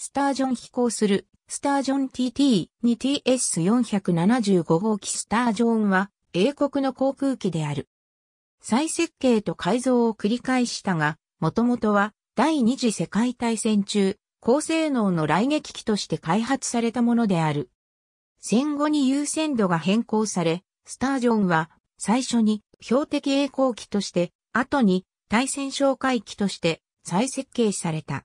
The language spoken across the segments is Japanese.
スタージョン飛行する、スタージョン TT2TS475 号機スタージョンは、英国の航空機である。再設計と改造を繰り返したが、もともとは第二次世界大戦中、高性能の来撃機として開発されたものである。戦後に優先度が変更され、スタージョンは最初に標的栄光機として、後に対戦哨戒機として再設計された。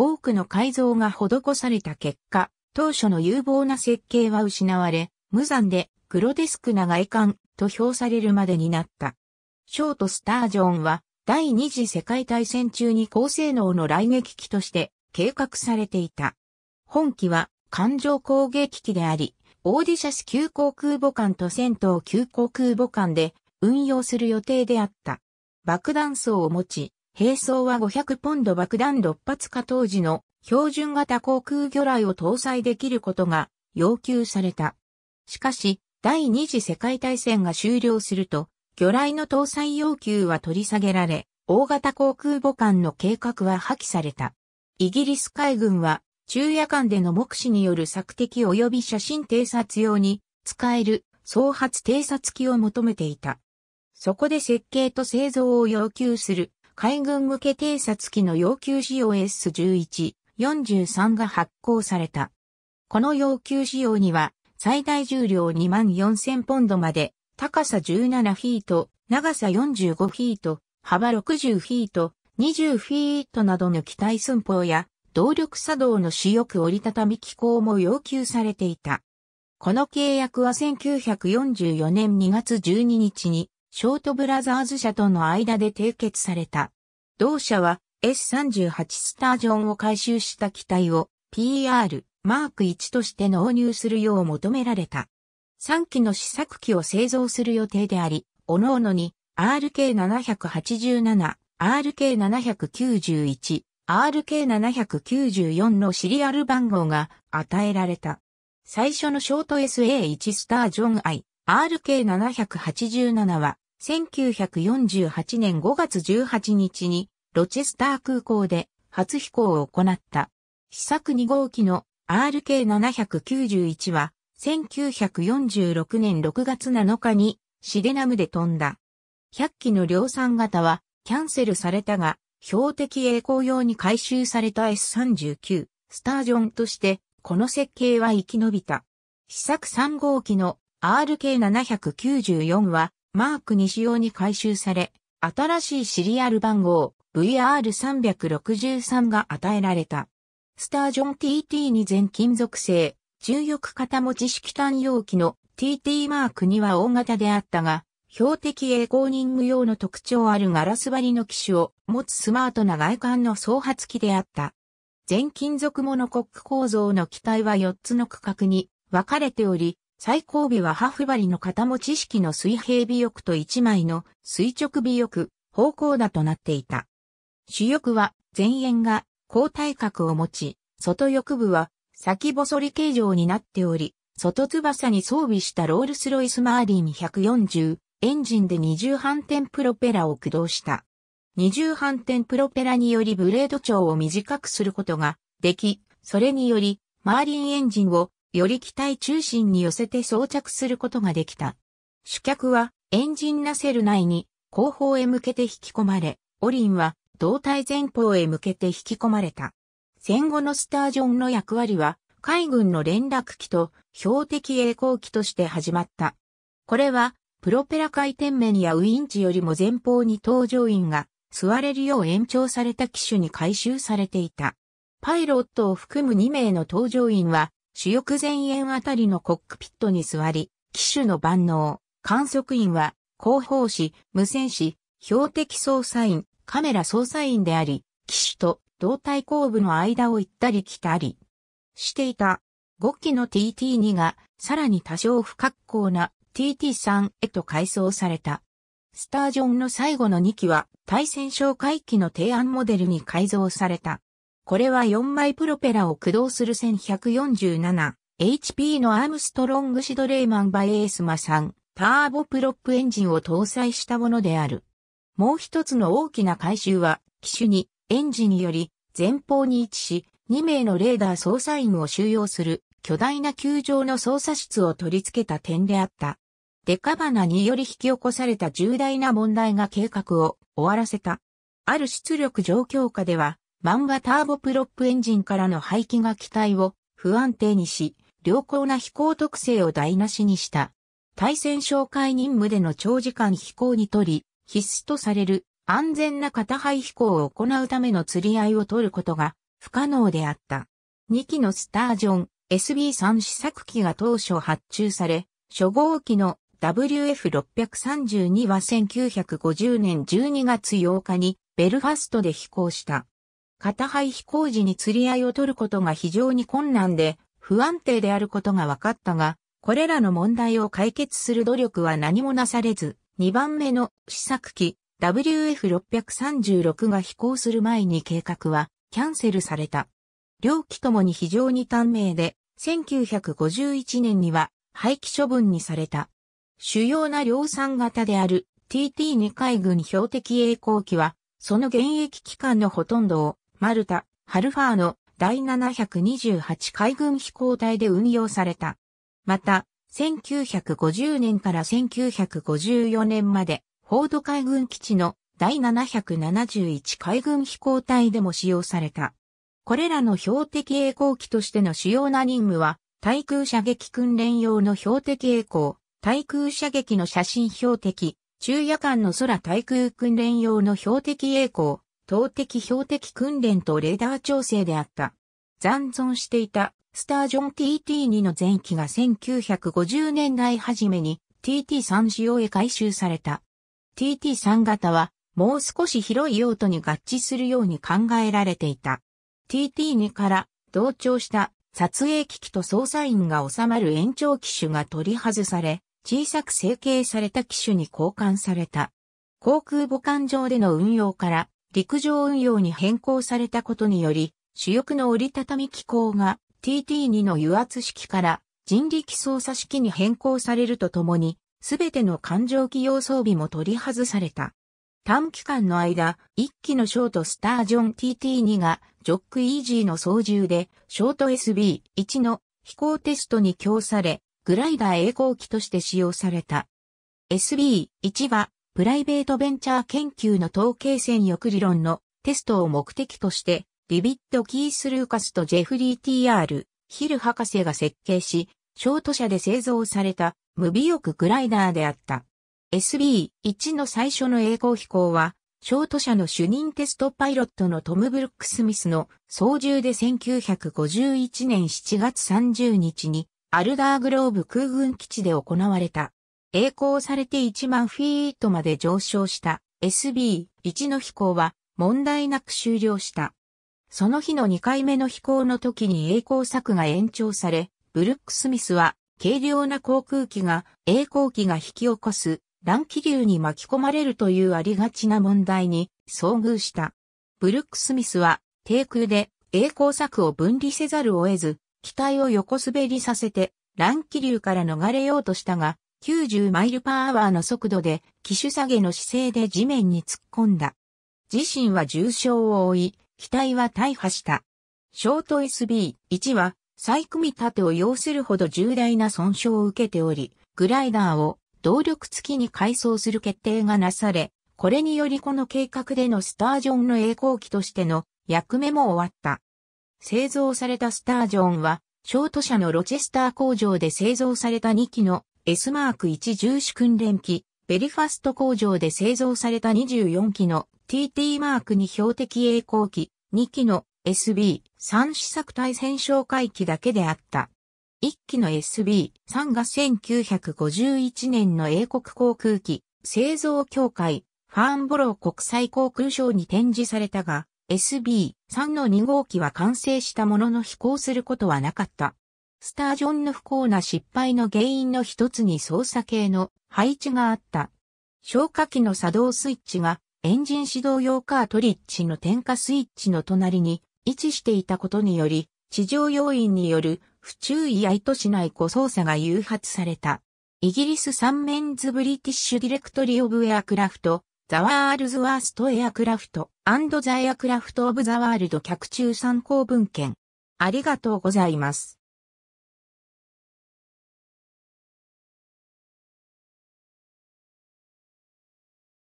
多くの改造が施された結果、当初の有望な設計は失われ、無残でグロデスクな外観と評されるまでになった。ショート・スタージョンは第二次世界大戦中に高性能の雷撃機として計画されていた。本機は艦上攻撃機であり、オーディシャス急航空母艦と戦闘急航空母艦で運用する予定であった。爆弾層を持ち、兵装は500ポンド爆弾6発化当時の標準型航空魚雷を搭載できることが要求された。しかし、第二次世界大戦が終了すると、魚雷の搭載要求は取り下げられ、大型航空母艦の計画は破棄された。イギリス海軍は、昼夜間での目視による索敵及び写真偵察用に使える総発偵察機を求めていた。そこで設計と製造を要求する海軍向け偵察機の要求仕様 S11、43が発行された。この要求仕様には、最大重量2万4000ポンドまで、高さ17フィート、長さ45フィート、幅60フィート、20フィートなどの機体寸法や、動力作動の主翼折りたたみ機構も要求されていた。この契約は1944年2月12日にショートブラザーズ社との間で締結された。同社は S38 スタージョンを回収した機体を PR マーク1として納入するよう求められた。3機の試作機を製造する予定であり、各々に RK787、RK791、RK794 のシリアル番号が与えられた。最初のショート SA1 スタージョン I、RK787 は1948年5月18日にロチェスター空港で初飛行を行った。試作2号機の RK791 は1946年6月7日にシデナムで飛んだ。100機の量産型はキャンセルされたが、標的栄光用に回収された S39 スタージョンとしてこの設計は生き延びた。試作3号機の RK794 はマーク西用に回収され、新しいシリアル番号 VR363 が与えられた。スタージョン TT に全金属製、重力型持ち式単容器の TT マークには大型であったが、標的エコーニング用の特徴あるガラス張りの機種を持つスマートな外観の創発機であった。全金属モノコック構造の機体は4つの区画に分かれており、最後尾はハフバリの片持ち式の水平尾翼と一枚の垂直尾翼、方向だとなっていた。主翼は前縁が交代角を持ち、外翼部は先細り形状になっており、外翼に装備したロールスロイスマーリン140、エンジンで二重反転プロペラを駆動した。二重反転プロペラによりブレード長を短くすることができ、それによりマーリンエンジンをより機体中心に寄せて装着することができた。主脚はエンジンナセル内に後方へ向けて引き込まれ、オリンは胴体前方へ向けて引き込まれた。戦後のスタージョンの役割は海軍の連絡機と標的栄光機として始まった。これはプロペラ回転面やウインチよりも前方に搭乗員が座れるよう延長された機種に改修されていた。パイロットを含む2名の搭乗員は主翼前縁あたりのコックピットに座り、機種の万能、観測員は、広報士、無線士、標的捜査員、カメラ捜査員であり、機種と胴体後部の間を行ったり来たりしていた。5機の TT2 がさらに多少不格好な TT3 へと改装された。スタージョンの最後の2機は対戦哨戒機の提案モデルに改造された。これは4枚プロペラを駆動する 1147HP のアームストロングシドレーマンバイエースマ3ターボプロップエンジンを搭載したものである。もう一つの大きな改修は、機種にエンジンより前方に位置し、2名のレーダー操作員を収容する巨大な球場の操作室を取り付けた点であった。デカバナにより引き起こされた重大な問題が計画を終わらせた。ある出力状況下では、漫画ターボプロップエンジンからの排気が機体を不安定にし、良好な飛行特性を台無しにした。対戦紹介任務での長時間飛行にとり、必須とされる安全な片配飛行を行うための釣り合いを取ることが不可能であった。2機のスタージョン SB3 試作機が当初発注され、初号機の WF632 は1950年12月8日にベルファストで飛行した。片肺飛行時に釣り合いを取ることが非常に困難で、不安定であることが分かったが、これらの問題を解決する努力は何もなされず、2番目の試作機 WF636 が飛行する前に計画はキャンセルされた。両機ともに非常に短命で、1951年には廃棄処分にされた。主要な量産型である TT2 海軍標的栄光機は、その現役機関のほとんどをマルタ、ハルファーの第728海軍飛行隊で運用された。また、1950年から1954年まで、フォード海軍基地の第771海軍飛行隊でも使用された。これらの標的栄光機としての主要な任務は、対空射撃訓練用の標的栄光、対空射撃の写真標的、昼夜間の空対空訓練用の標的栄光、投擲標的訓練とレーダー調整であった。残存していたスタージョン TT2 の前期が1950年代初めに TT3 仕様へ改修された。TT3 型はもう少し広い用途に合致するように考えられていた。TT2 から同調した撮影機器と操作員が収まる延長機種が取り外され、小さく成形された機種に交換された。航空母艦上での運用から陸上運用に変更されたことにより、主翼の折りたたみ機構が TT2 の油圧式から人力操作式に変更されるとともに、すべての環状機用装備も取り外された。短期間の間、1機のショートスタージョン TT2 がジョックイージーの操縦で、ショート SB1 の飛行テストに供され、グライダー栄光機として使用された。SB1 はプライベートベンチャー研究の統計戦欲理論のテストを目的として、ディビッド・キース・ルーカスとジェフリー・ T.R. ヒル博士が設計し、ショート社で製造された無尾翼グライダーであった。SB1 の最初の栄光飛行は、ショート社の主任テストパイロットのトム・ブルック・スミスの操縦で1951年7月30日にアルダーグローブ空軍基地で行われた。栄光されて1万フィートまで上昇した SB1 の飛行は問題なく終了した。その日の2回目の飛行の時に栄光策が延長され、ブルックスミスは軽量な航空機が栄光機が引き起こす乱気流に巻き込まれるというありがちな問題に遭遇した。ブルックスミスは低空で栄光策を分離せざるを得ず、機体を横滑りさせて乱気流から逃れようとしたが、90マイルパーアワーの速度で、機種下げの姿勢で地面に突っ込んだ。自身は重傷を負い、機体は大破した。ショート SB1 は、再組み立てを要するほど重大な損傷を受けており、グライダーを動力付きに改装する決定がなされ、これによりこの計画でのスタージョンの栄光機としての役目も終わった。製造されたスタージョンは、ショート車のロチェスター工場で製造された2機の S マーク1重視訓練機、ベリファスト工場で製造された24機の TT マーク2標的栄光機、2機の SB3 試作対戦哨戒機だけであった。1機の SB3 が1951年の英国航空機製造協会ファーンボロー国際航空省に展示されたが SB3 の2号機は完成したものの飛行することはなかった。スタージョンの不幸な失敗の原因の一つに操作系の配置があった。消火器の作動スイッチがエンジン始動用カートリッジの点火スイッチの隣に位置していたことにより、地上要因による不注意や意図しない誤操作が誘発された。イギリスメ面ズブリティッシュディレクトリオブエアクラフト、ザワールズワーストエアクラフト、アンドザエアクラフトオブザワールド客中参考文献。ありがとうございます。